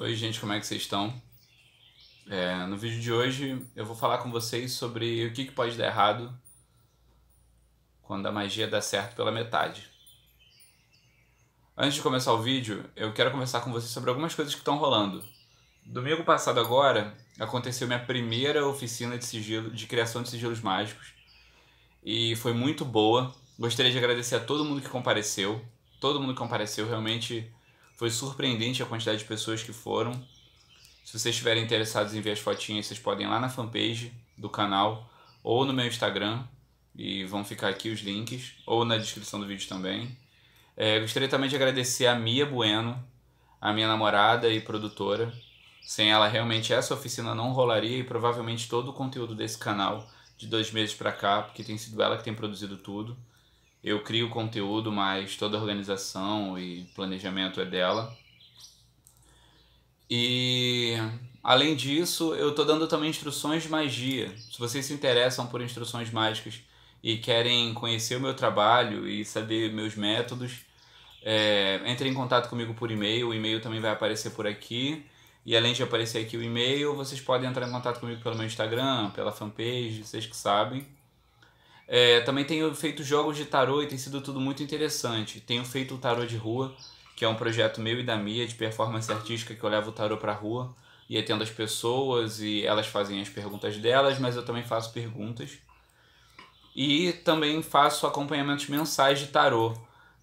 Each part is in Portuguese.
Oi, gente, como é que vocês estão? É, no vídeo de hoje eu vou falar com vocês sobre o que, que pode dar errado quando a magia dá certo pela metade. Antes de começar o vídeo, eu quero conversar com vocês sobre algumas coisas que estão rolando. Domingo passado agora, aconteceu minha primeira oficina de, sigilo, de criação de sigilos mágicos e foi muito boa. Gostaria de agradecer a todo mundo que compareceu. Todo mundo que compareceu realmente foi surpreendente a quantidade de pessoas que foram. Se vocês estiverem interessados em ver as fotinhas, vocês podem ir lá na fanpage do canal ou no meu Instagram e vão ficar aqui os links ou na descrição do vídeo também. É, gostaria também de agradecer a Mia Bueno, a minha namorada e produtora. Sem ela, realmente essa oficina não rolaria e provavelmente todo o conteúdo desse canal de dois meses para cá, porque tem sido ela que tem produzido tudo. Eu crio o conteúdo, mas toda a organização e planejamento é dela. E além disso, eu estou dando também instruções de magia. Se vocês se interessam por instruções mágicas e querem conhecer o meu trabalho e saber meus métodos, é, entre em contato comigo por e-mail. O e-mail também vai aparecer por aqui. E além de aparecer aqui o e-mail, vocês podem entrar em contato comigo pelo meu Instagram, pela fanpage, vocês que sabem. É, também tenho feito jogos de tarô e tem sido tudo muito interessante. Tenho feito o Tarô de Rua, que é um projeto meu e da Mia de performance artística que eu levo o tarô pra rua e atendo as pessoas e elas fazem as perguntas delas, mas eu também faço perguntas. E também faço acompanhamentos mensais de tarô.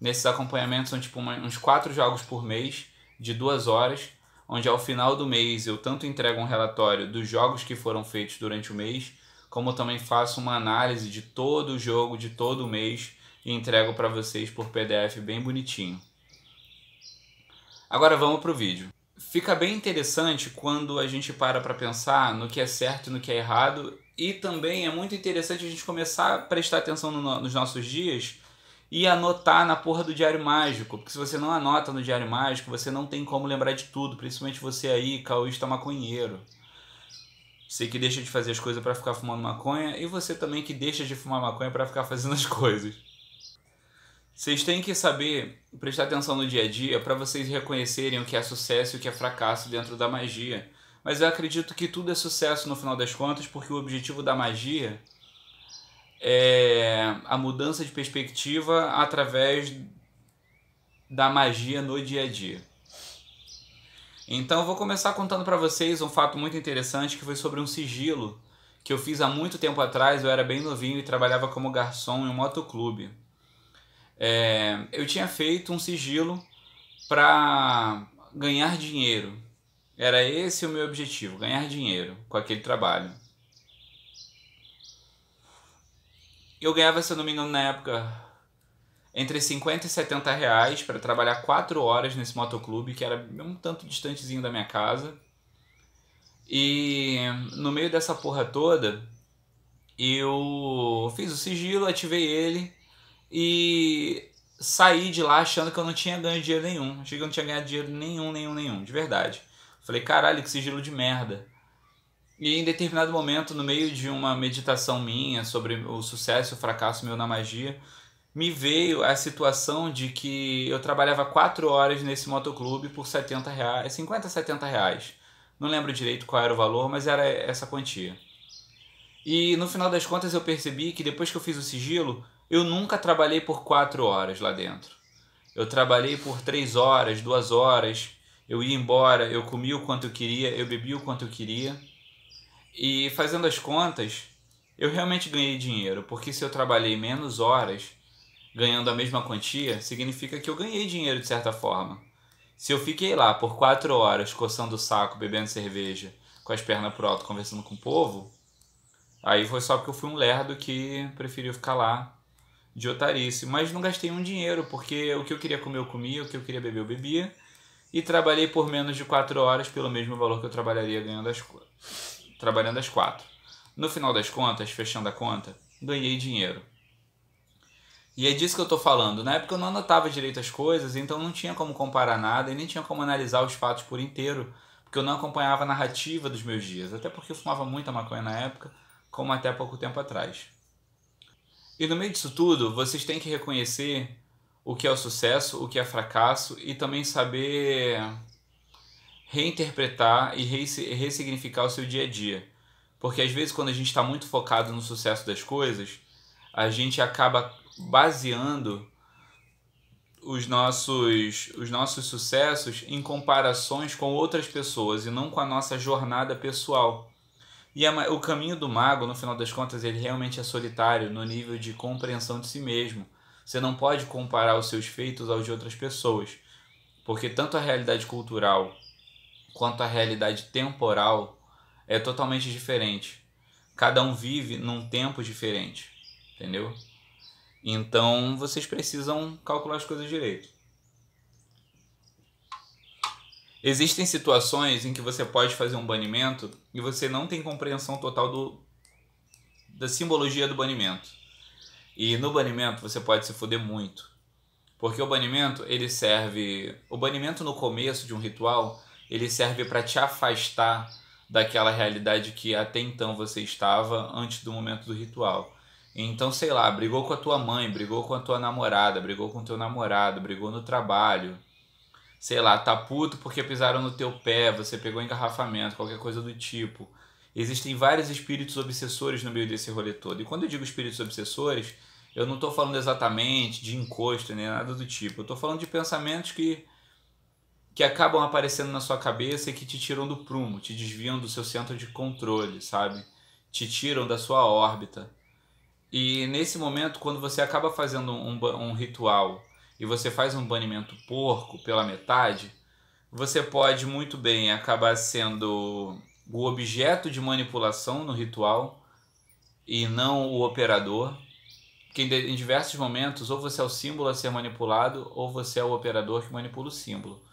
Nesses acompanhamentos são tipo uma, uns quatro jogos por mês, de duas horas, onde ao final do mês eu tanto entrego um relatório dos jogos que foram feitos durante o mês, como também faço uma análise de todo o jogo, de todo o mês e entrego para vocês por PDF bem bonitinho. Agora vamos para o vídeo. Fica bem interessante quando a gente para para pensar no que é certo e no que é errado, e também é muito interessante a gente começar a prestar atenção no, nos nossos dias e anotar na porra do diário mágico, porque se você não anota no diário mágico, você não tem como lembrar de tudo, principalmente você aí, caoísta maconheiro. Você que deixa de fazer as coisas para ficar fumando maconha e você também que deixa de fumar maconha para ficar fazendo as coisas. Vocês têm que saber prestar atenção no dia a dia para vocês reconhecerem o que é sucesso e o que é fracasso dentro da magia. Mas eu acredito que tudo é sucesso no final das contas, porque o objetivo da magia é a mudança de perspectiva através da magia no dia a dia. Então eu vou começar contando para vocês um fato muito interessante que foi sobre um sigilo que eu fiz há muito tempo atrás, eu era bem novinho e trabalhava como garçom em um motoclube. É, eu tinha feito um sigilo para ganhar dinheiro. Era esse o meu objetivo, ganhar dinheiro com aquele trabalho. Eu ganhava, se eu não me engano, na época entre 50 e 70 reais para trabalhar 4 horas nesse motoclube, que era um tanto distantezinho da minha casa. E no meio dessa porra toda, eu fiz o sigilo, ativei ele e saí de lá achando que eu não tinha ganho dinheiro nenhum. Achei que eu não tinha ganhado dinheiro nenhum, nenhum, nenhum, de verdade. Falei, caralho, que sigilo de merda. E em determinado momento, no meio de uma meditação minha sobre o sucesso e o fracasso meu na magia, me veio a situação de que eu trabalhava 4 horas nesse motoclube por 70 reais, 50, 70 reais. Não lembro direito qual era o valor, mas era essa quantia. E no final das contas eu percebi que depois que eu fiz o sigilo, eu nunca trabalhei por 4 horas lá dentro. Eu trabalhei por 3 horas, 2 horas, eu ia embora, eu comia o quanto eu queria, eu bebia o quanto eu queria. E fazendo as contas, eu realmente ganhei dinheiro, porque se eu trabalhei menos horas, ganhando a mesma quantia, significa que eu ganhei dinheiro de certa forma. Se eu fiquei lá por quatro horas coçando o saco, bebendo cerveja, com as pernas pro alto, conversando com o povo, aí foi só porque eu fui um lerdo que preferiu ficar lá de otarice. Mas não gastei um dinheiro, porque o que eu queria comer eu comia, o que eu queria beber eu bebia. E trabalhei por menos de quatro horas pelo mesmo valor que eu trabalharia ganhando as, trabalhando as quatro. No final das contas, fechando a conta, ganhei dinheiro. E é disso que eu tô falando. Na né? época eu não anotava direito as coisas, então não tinha como comparar nada e nem tinha como analisar os fatos por inteiro, porque eu não acompanhava a narrativa dos meus dias, até porque eu fumava muita maconha na época, como até pouco tempo atrás. E no meio disso tudo, vocês têm que reconhecer o que é o sucesso, o que é fracasso e também saber reinterpretar e ressignificar o seu dia a dia. Porque às vezes, quando a gente está muito focado no sucesso das coisas, a gente acaba baseando os nossos, os nossos sucessos em comparações com outras pessoas e não com a nossa jornada pessoal. E é a, o caminho do mago, no final das contas, ele realmente é solitário no nível de compreensão de si mesmo. Você não pode comparar os seus feitos aos de outras pessoas, porque tanto a realidade cultural quanto a realidade temporal é totalmente diferente. Cada um vive num tempo diferente, entendeu? Então vocês precisam calcular as coisas direito. Existem situações em que você pode fazer um banimento e você não tem compreensão total do, da simbologia do banimento. E no banimento você pode se fuder muito. Porque o banimento, ele serve. O banimento no começo de um ritual, ele serve para te afastar daquela realidade que até então você estava antes do momento do ritual. Então, sei lá, brigou com a tua mãe, brigou com a tua namorada, brigou com o teu namorado, brigou no trabalho. Sei lá, tá puto porque pisaram no teu pé, você pegou engarrafamento, qualquer coisa do tipo. Existem vários espíritos obsessores no meio desse rolê todo. E quando eu digo espíritos obsessores, eu não estou falando exatamente de encosto nem nada do tipo. Eu estou falando de pensamentos que, que acabam aparecendo na sua cabeça e que te tiram do prumo, te desviam do seu centro de controle, sabe? Te tiram da sua órbita. E nesse momento, quando você acaba fazendo um, um ritual e você faz um banimento porco pela metade, você pode muito bem acabar sendo o objeto de manipulação no ritual e não o operador. Que em diversos momentos, ou você é o símbolo a ser manipulado, ou você é o operador que manipula o símbolo.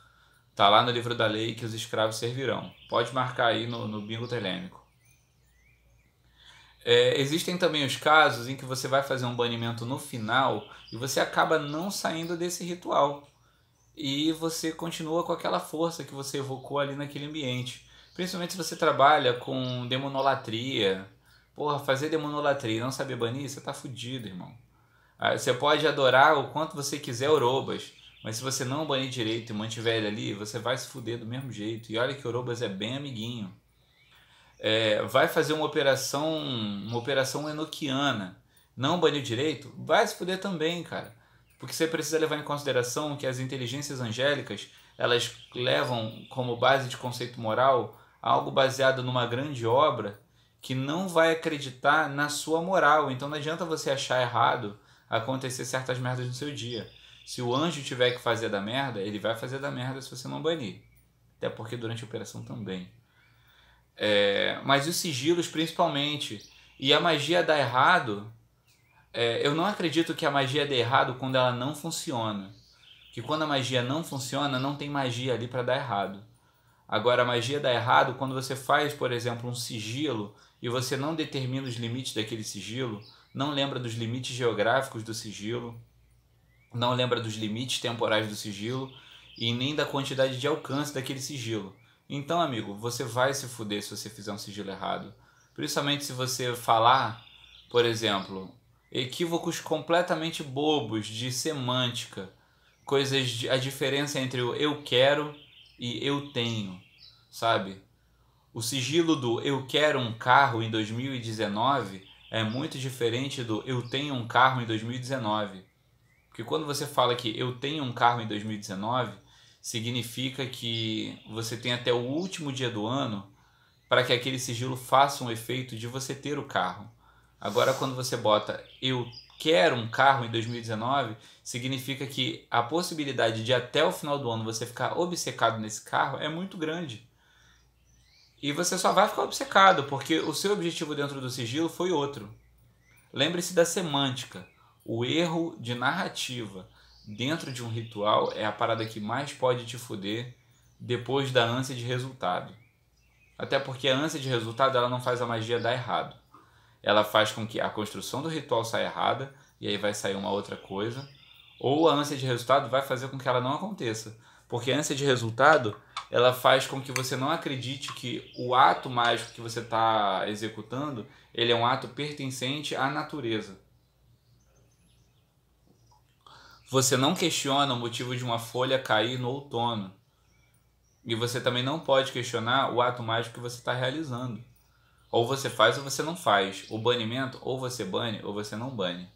Tá lá no livro da lei que os escravos servirão. Pode marcar aí no, no bingo telêmico. É, existem também os casos em que você vai fazer um banimento no final e você acaba não saindo desse ritual. E você continua com aquela força que você evocou ali naquele ambiente. Principalmente se você trabalha com demonolatria. Porra, fazer demonolatria e não saber banir, você tá fudido, irmão. Ah, você pode adorar o quanto você quiser Orobas, mas se você não banir direito e mantiver ele ali, você vai se fuder do mesmo jeito. E olha que Orobas é bem amiguinho é, vai fazer uma operação, uma operação enoquiana, não banir direito, vai se poder também, cara. Porque você precisa levar em consideração que as inteligências angélicas, elas levam como base de conceito moral algo baseado numa grande obra que não vai acreditar na sua moral. Então não adianta você achar errado acontecer certas merdas no seu dia. Se o anjo tiver que fazer da merda, ele vai fazer da merda se você não banir. Até porque durante a operação também. É, mas os sigilos principalmente. E a magia dá errado. É, eu não acredito que a magia dê errado quando ela não funciona. Que quando a magia não funciona, não tem magia ali para dar errado. Agora, a magia dá errado quando você faz, por exemplo, um sigilo e você não determina os limites daquele sigilo, não lembra dos limites geográficos do sigilo, não lembra dos limites temporais do sigilo e nem da quantidade de alcance daquele sigilo. Então, amigo, você vai se fuder se você fizer um sigilo errado. Principalmente se você falar, por exemplo, equívocos completamente bobos de semântica, coisas de, a diferença entre o eu quero e eu tenho, sabe? O sigilo do eu quero um carro em 2019 é muito diferente do eu tenho um carro em 2019. Porque quando você fala que eu tenho um carro em 2019, significa que você tem até o último dia do ano para que aquele sigilo faça um efeito de você ter o carro. Agora, quando você bota eu quero um carro em 2019, significa que a possibilidade de até o final do ano você ficar obcecado nesse carro é muito grande. E você só vai ficar obcecado porque o seu objetivo dentro do sigilo foi outro. Lembre-se da semântica, o erro de narrativa dentro de um ritual é a parada que mais pode te fuder depois da ânsia de resultado. Até porque a ânsia de resultado ela não faz a magia dar errado. Ela faz com que a construção do ritual saia errada e aí vai sair uma outra coisa, ou a ânsia de resultado vai fazer com que ela não aconteça. Porque a ânsia de resultado, ela faz com que você não acredite que o ato mágico que você está executando, ele é um ato pertencente à natureza. Você não questiona o motivo de uma folha cair no outono. E você também não pode questionar o ato mágico que você está realizando. Ou você faz ou você não faz. O banimento, ou você bane ou você não bane.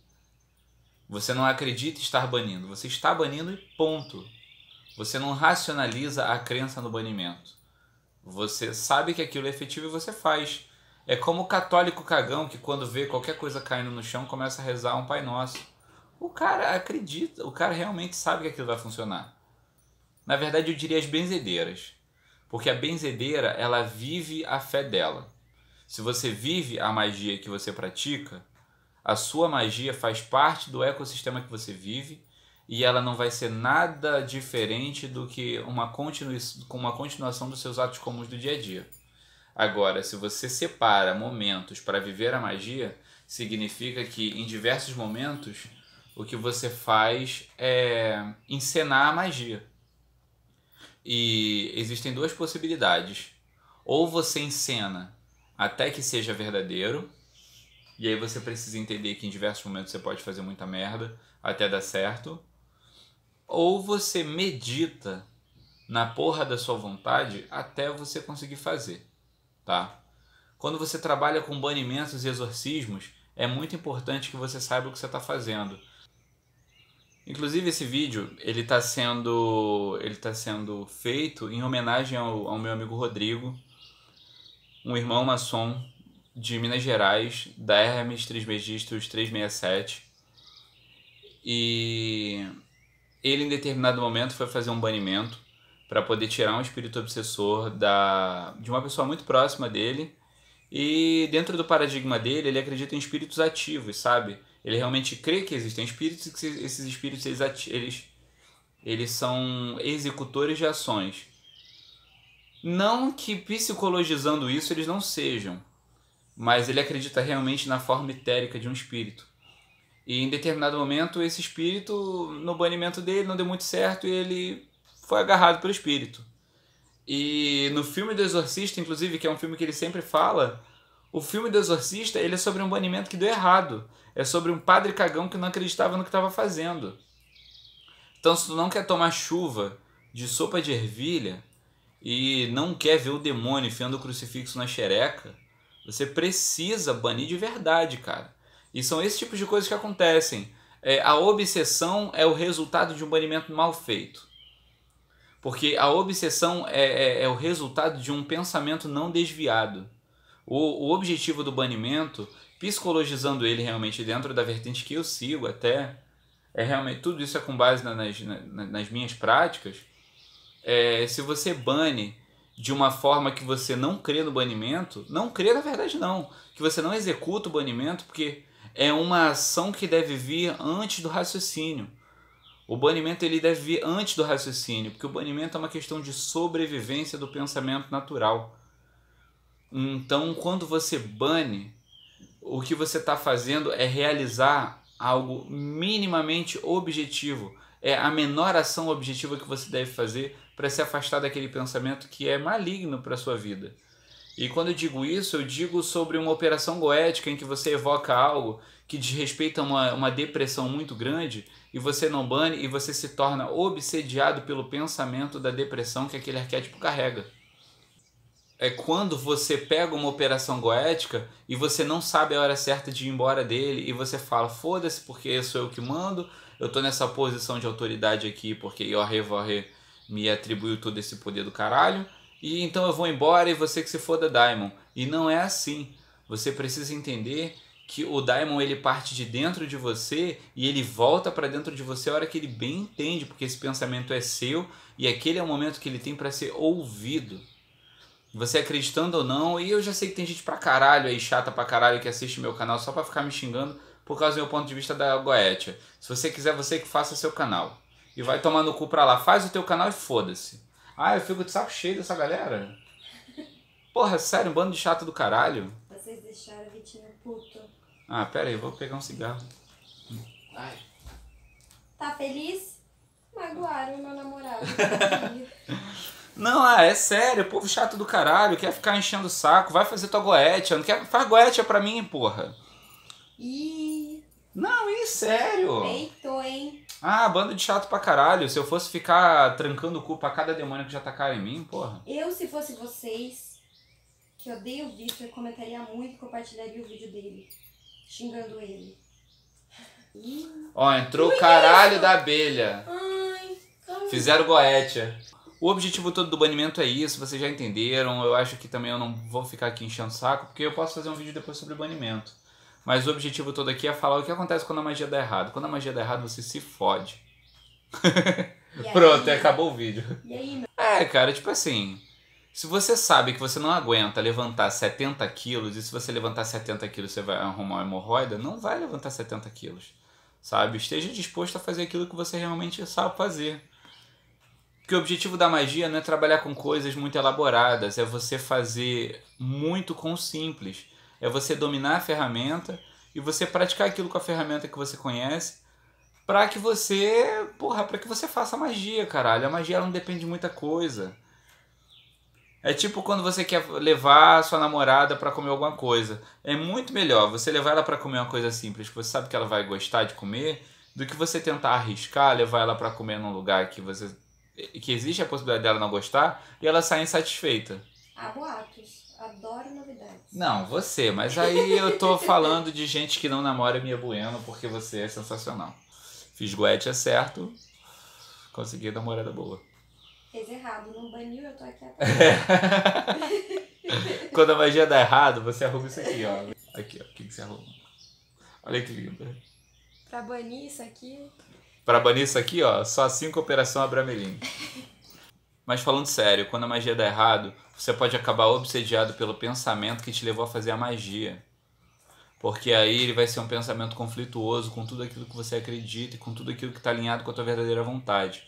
Você não acredita estar banindo. Você está banindo e ponto. Você não racionaliza a crença no banimento. Você sabe que aquilo é efetivo e você faz. É como o católico cagão que, quando vê qualquer coisa caindo no chão, começa a rezar um Pai Nosso o cara acredita, o cara realmente sabe que aquilo vai funcionar. Na verdade, eu diria as benzedeiras, porque a benzedeira ela vive a fé dela. Se você vive a magia que você pratica, a sua magia faz parte do ecossistema que você vive e ela não vai ser nada diferente do que uma, continu uma continuação dos seus atos comuns do dia a dia. Agora, se você separa momentos para viver a magia, significa que em diversos momentos o que você faz é encenar a magia. E existem duas possibilidades. Ou você encena até que seja verdadeiro, e aí você precisa entender que em diversos momentos você pode fazer muita merda até dar certo. Ou você medita na porra da sua vontade até você conseguir fazer, tá? Quando você trabalha com banimentos e exorcismos, é muito importante que você saiba o que você está fazendo. Inclusive esse vídeo, ele tá sendo, ele tá sendo feito em homenagem ao, ao meu amigo Rodrigo, um irmão maçom de Minas Gerais, da Hermes Trismegistus 367. E ele em determinado momento foi fazer um banimento para poder tirar um espírito obsessor da de uma pessoa muito próxima dele. E dentro do paradigma dele, ele acredita em espíritos ativos, sabe? Ele realmente crê que existem espíritos e que esses espíritos eles, eles, eles são executores de ações. Não que psicologizando isso eles não sejam, mas ele acredita realmente na forma etérica de um espírito. E em determinado momento, esse espírito, no banimento dele, não deu muito certo e ele foi agarrado pelo espírito. E no filme do Exorcista, inclusive, que é um filme que ele sempre fala, o filme do Exorcista ele é sobre um banimento que deu errado. É sobre um padre cagão que não acreditava no que estava fazendo. Então, se tu não quer tomar chuva de sopa de ervilha e não quer ver o demônio enfiando o crucifixo na xereca, você precisa banir de verdade, cara. E são esses tipos de coisas que acontecem. É, a obsessão é o resultado de um banimento mal feito. Porque a obsessão é, é, é o resultado de um pensamento não desviado. O, o objetivo do banimento psicologizando ele realmente dentro da vertente que eu sigo até é realmente tudo isso é com base na, nas, na, nas minhas práticas é, se você bane de uma forma que você não crê no banimento não crê na verdade não que você não executa o banimento porque é uma ação que deve vir antes do raciocínio o banimento ele deve vir antes do raciocínio porque o banimento é uma questão de sobrevivência do pensamento natural então quando você bane o que você está fazendo é realizar algo minimamente objetivo. É a menor ação objetiva que você deve fazer para se afastar daquele pensamento que é maligno para a sua vida. E quando eu digo isso, eu digo sobre uma operação goética em que você evoca algo que desrespeita uma, uma depressão muito grande e você não bane e você se torna obsediado pelo pensamento da depressão que aquele arquétipo carrega é quando você pega uma operação goética e você não sabe a hora certa de ir embora dele e você fala, foda-se, porque sou eu que mando, eu tô nessa posição de autoridade aqui porque Yorre Vorre me atribuiu todo esse poder do caralho, e então eu vou embora e você que se foda Daimon. E não é assim. Você precisa entender que o Daimon ele parte de dentro de você e ele volta para dentro de você a hora que ele bem entende, porque esse pensamento é seu e aquele é o momento que ele tem para ser ouvido. Você acreditando ou não, e eu já sei que tem gente pra caralho aí, chata pra caralho, que assiste meu canal só pra ficar me xingando por causa do meu ponto de vista da Goetia. Se você quiser, você que faça seu canal. E vai tomar no cu pra lá. Faz o teu canal e foda-se. Ah, eu fico de saco cheio dessa galera. Porra, sério, um bando de chato do caralho. Vocês deixaram a Vitinha puto. Ah, pera aí, vou pegar um cigarro. Ai. Tá feliz? Magoaram meu namorado. Não, ah, é sério, é povo chato do caralho, quer ficar enchendo o saco, vai fazer tua goetia, não quer, faz goetia pra mim, porra. Ih. Não, e sério. Peitou, hein? Ah, bando de chato pra caralho, se eu fosse ficar trancando o cu pra cada demônio que já tacaram em mim, porra. Eu, se fosse vocês, que odeio o Victor, eu comentaria muito e compartilharia o vídeo dele, xingando ele. Ih. Ó, entrou o caralho isso? da abelha. Ai, caralho. Fizeram goetia. O objetivo todo do banimento é isso, vocês já entenderam. Eu acho que também eu não vou ficar aqui enchendo o saco, porque eu posso fazer um vídeo depois sobre banimento. Mas o objetivo todo aqui é falar o que acontece quando a magia dá errado. Quando a magia dá errado, você se fode. Pronto, né? acabou o vídeo. É, cara, tipo assim. Se você sabe que você não aguenta levantar 70 quilos, e se você levantar 70 quilos você vai arrumar uma hemorroida, não vai levantar 70 quilos. Sabe? Esteja disposto a fazer aquilo que você realmente sabe fazer que o objetivo da magia não é trabalhar com coisas muito elaboradas, é você fazer muito com o simples. É você dominar a ferramenta e você praticar aquilo com a ferramenta que você conhece para que você, porra, para que você faça magia, caralho. A magia não depende de muita coisa. É tipo quando você quer levar sua namorada para comer alguma coisa. É muito melhor você levar ela para comer uma coisa simples que você sabe que ela vai gostar de comer do que você tentar arriscar levar ela para comer num lugar que você que existe a possibilidade dela não gostar e ela sai insatisfeita. Há boatos. Adoro novidades. Não, você, mas aí eu tô falando de gente que não namora minha Bueno porque você é sensacional. Fiz goethe é certo, consegui olhada boa. Fez errado, não baniu, eu tô aqui atrás. Quando a magia dá errado, você arruma isso aqui, ó. Aqui, ó. O que, que você arruma? Olha que lindo. Pra banir isso aqui. Para banir isso aqui, ó, só assim com a Operação Abramelin. Mas falando sério, quando a magia dá errado, você pode acabar obsediado pelo pensamento que te levou a fazer a magia. Porque aí ele vai ser um pensamento conflituoso com tudo aquilo que você acredita e com tudo aquilo que está alinhado com a tua verdadeira vontade.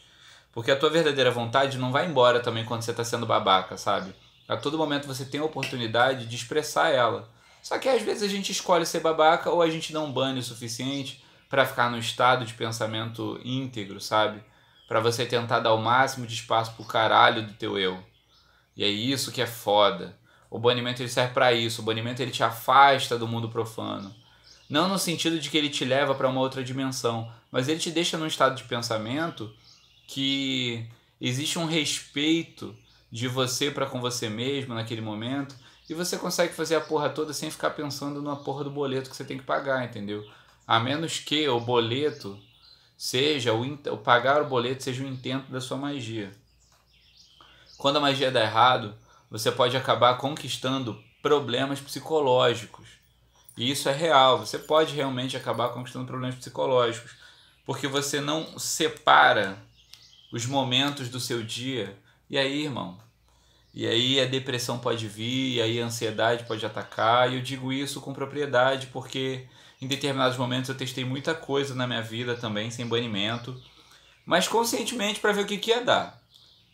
Porque a tua verdadeira vontade não vai embora também quando você está sendo babaca, sabe? A todo momento você tem a oportunidade de expressar ela. Só que às vezes a gente escolhe ser babaca ou a gente não um o suficiente para ficar no estado de pensamento íntegro, sabe? Para você tentar dar o máximo de espaço pro caralho do teu eu. E é isso que é foda. O banimento ele serve para isso. O banimento ele te afasta do mundo profano. Não no sentido de que ele te leva para uma outra dimensão, mas ele te deixa num estado de pensamento que existe um respeito de você para com você mesmo naquele momento e você consegue fazer a porra toda sem ficar pensando na porra do boleto que você tem que pagar, entendeu? a menos que o boleto seja o, o pagar o boleto seja o intento da sua magia. Quando a magia dá errado, você pode acabar conquistando problemas psicológicos. E isso é real, você pode realmente acabar conquistando problemas psicológicos, porque você não separa os momentos do seu dia. E aí, irmão? E aí a depressão pode vir, e aí a ansiedade pode atacar, e eu digo isso com propriedade, porque em determinados momentos eu testei muita coisa na minha vida também, sem banimento, mas conscientemente para ver o que, que ia dar.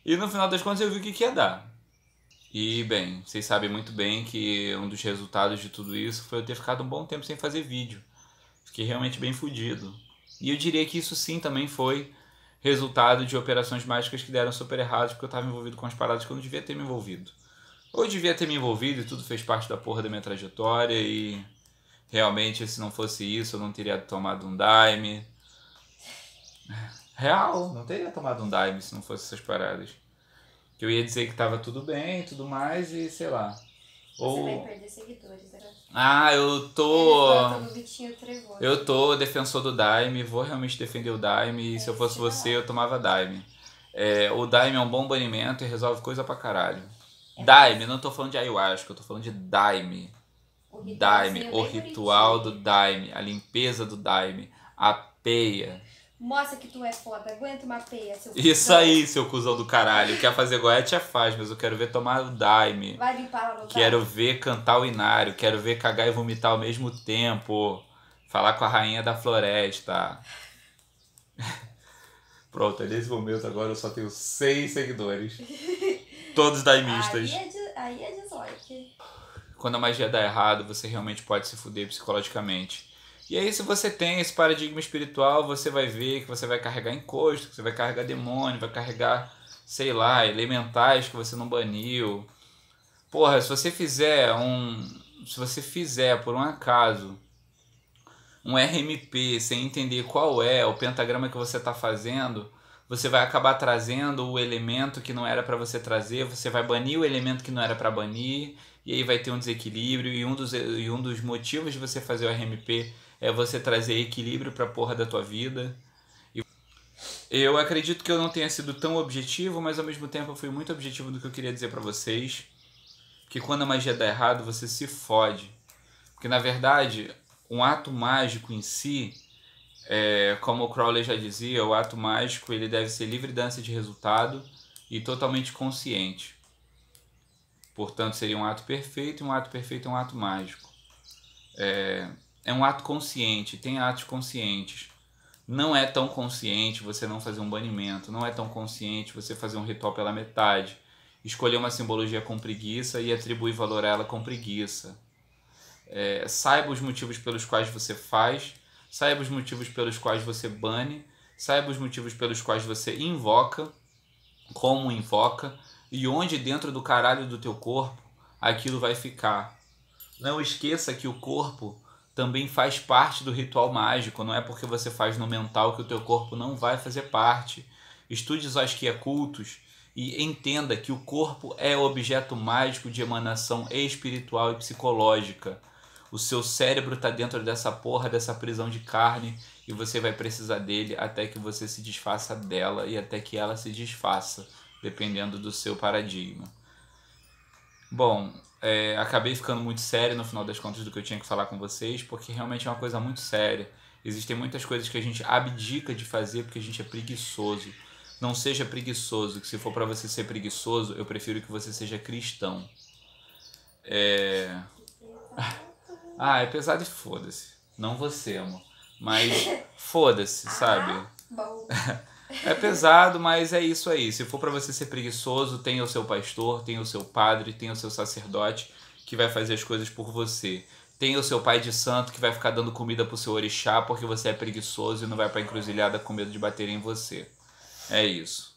E no final das contas eu vi o que, que ia dar. E bem, vocês sabem muito bem que um dos resultados de tudo isso foi eu ter ficado um bom tempo sem fazer vídeo. Fiquei realmente bem fodido. E eu diria que isso sim também foi resultado de operações mágicas que deram super errado porque eu estava envolvido com as paradas que eu não devia ter me envolvido. Ou devia ter me envolvido e tudo fez parte da porra da minha trajetória e realmente se não fosse isso eu não teria tomado um dime. Real, não teria tomado um dime se não fosse essas paradas. Que eu ia dizer que tava tudo bem tudo mais e sei lá. Você vai perder seguidores, era... Né? Ah, eu tô. Eu tô defensor do Dime, vou realmente defender o Dime. E é, se eu fosse você, eu tomava Dime. É, o Dime é um bom banimento e resolve coisa pra caralho. É. Dime, não tô falando de ayahuasca, eu tô falando de Dime daime, o ritual assim, é do daime, a limpeza do daime, a peia. Mostra que tu é foda, aguenta uma peia, seu cuzão. Isso aí, seu cuzão do caralho. Quer fazer já é faz, mas eu quero ver tomar o daime. Vai limpar lá Quero ver cantar o inário, quero ver cagar e vomitar ao mesmo tempo. Falar com a rainha da floresta. Pronto, é nesse momento agora eu só tenho seis seguidores. Todos daimistas. Aí é quando a magia dá errado, você realmente pode se fuder psicologicamente. E aí, se você tem esse paradigma espiritual, você vai ver que você vai carregar encosto, que você vai carregar demônio, vai carregar, sei lá, elementais que você não baniu. Porra, se você fizer um. Se você fizer, por um acaso, um RMP sem entender qual é o pentagrama que você está fazendo, você vai acabar trazendo o elemento que não era para você trazer, você vai banir o elemento que não era para banir, e aí vai ter um desequilíbrio. E um dos, e um dos motivos de você fazer o RMP é você trazer equilíbrio para a porra da tua vida. Eu acredito que eu não tenha sido tão objetivo, mas ao mesmo tempo eu fui muito objetivo do que eu queria dizer para vocês. Que quando a magia dá errado, você se fode. Porque na verdade, um ato mágico em si, é, como o Crowley já dizia, o ato mágico ele deve ser livre dança de resultado e totalmente consciente. Portanto, seria um ato perfeito, e um ato perfeito é um ato mágico. É, é um ato consciente, tem atos conscientes. Não é tão consciente você não fazer um banimento, não é tão consciente você fazer um ritual pela metade, escolher uma simbologia com preguiça e atribuir valor a ela com preguiça. É, saiba os motivos pelos quais você faz, saiba os motivos pelos quais você bane, saiba os motivos pelos quais você invoca, como invoca, e onde dentro do caralho do teu corpo aquilo vai ficar. Não esqueça que o corpo também faz parte do ritual mágico, não é porque você faz no mental que o teu corpo não vai fazer parte. Estude os asquia cultos e entenda que o corpo é objeto mágico de emanação espiritual e psicológica. O seu cérebro está dentro dessa porra, dessa prisão de carne, e você vai precisar dele até que você se desfaça dela e até que ela se desfaça dependendo do seu paradigma. Bom, é, acabei ficando muito sério no final das contas do que eu tinha que falar com vocês, porque realmente é uma coisa muito séria. Existem muitas coisas que a gente abdica de fazer porque a gente é preguiçoso. Não seja preguiçoso, que se for para você ser preguiçoso, eu prefiro que você seja cristão. É. Ah, é pesado e foda-se. Não você, amor. Mas foda-se, sabe? Ah, bom. É pesado, mas é isso aí. Se for para você ser preguiçoso, tem o seu pastor, tem o seu padre, tem o seu sacerdote que vai fazer as coisas por você. Tem o seu pai de santo que vai ficar dando comida pro seu orixá porque você é preguiçoso e não vai pra encruzilhada com medo de bater em você. É isso.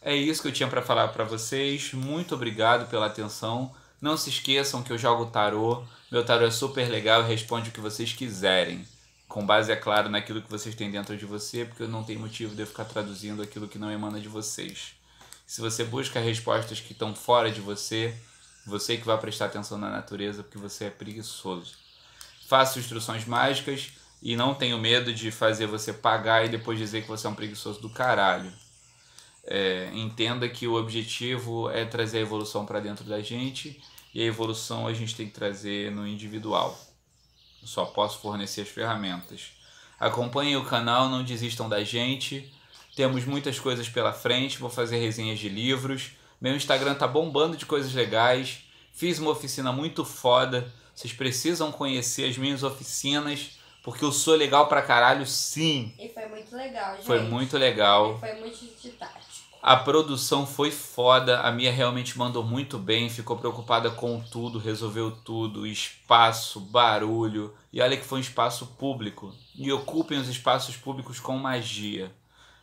É isso que eu tinha para falar para vocês. Muito obrigado pela atenção. Não se esqueçam que eu jogo tarô. Meu tarô é super legal e responde o que vocês quiserem com base, é claro, naquilo que vocês têm dentro de você, porque não tem motivo de eu ficar traduzindo aquilo que não emana de vocês. Se você busca respostas que estão fora de você, você que vai prestar atenção na natureza, porque você é preguiçoso. Faça instruções mágicas e não tenho medo de fazer você pagar e depois dizer que você é um preguiçoso do caralho. É, entenda que o objetivo é trazer a evolução para dentro da gente e a evolução a gente tem que trazer no individual. Só posso fornecer as ferramentas. Acompanhem o canal, não desistam da gente. Temos muitas coisas pela frente, vou fazer resenhas de livros. Meu Instagram tá bombando de coisas legais. Fiz uma oficina muito foda. Vocês precisam conhecer as minhas oficinas, porque eu sou legal pra caralho, sim. E foi muito legal, gente. Foi muito legal. E foi muito didático. A produção foi foda, a Mia realmente mandou muito bem, ficou preocupada com tudo, resolveu tudo, espaço, barulho. E olha que foi um espaço público. E ocupem os espaços públicos com magia.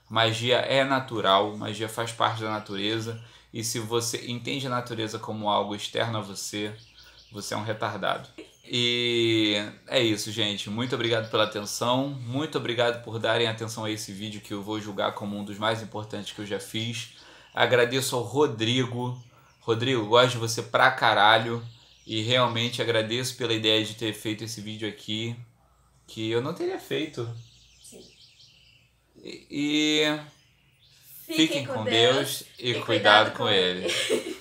Magia é natural, magia faz parte da natureza, e se você entende a natureza como algo externo a você, você é um retardado. E é isso, gente. Muito obrigado pela atenção. Muito obrigado por darem atenção a esse vídeo que eu vou julgar como um dos mais importantes que eu já fiz. Agradeço ao Rodrigo. Rodrigo, gosto de você pra caralho. E realmente agradeço pela ideia de ter feito esse vídeo aqui. Que eu não teria feito. Sim. E. e... Fiquem, Fiquem, com Deus, Deus e, cuidado, cuidado com ele. ele.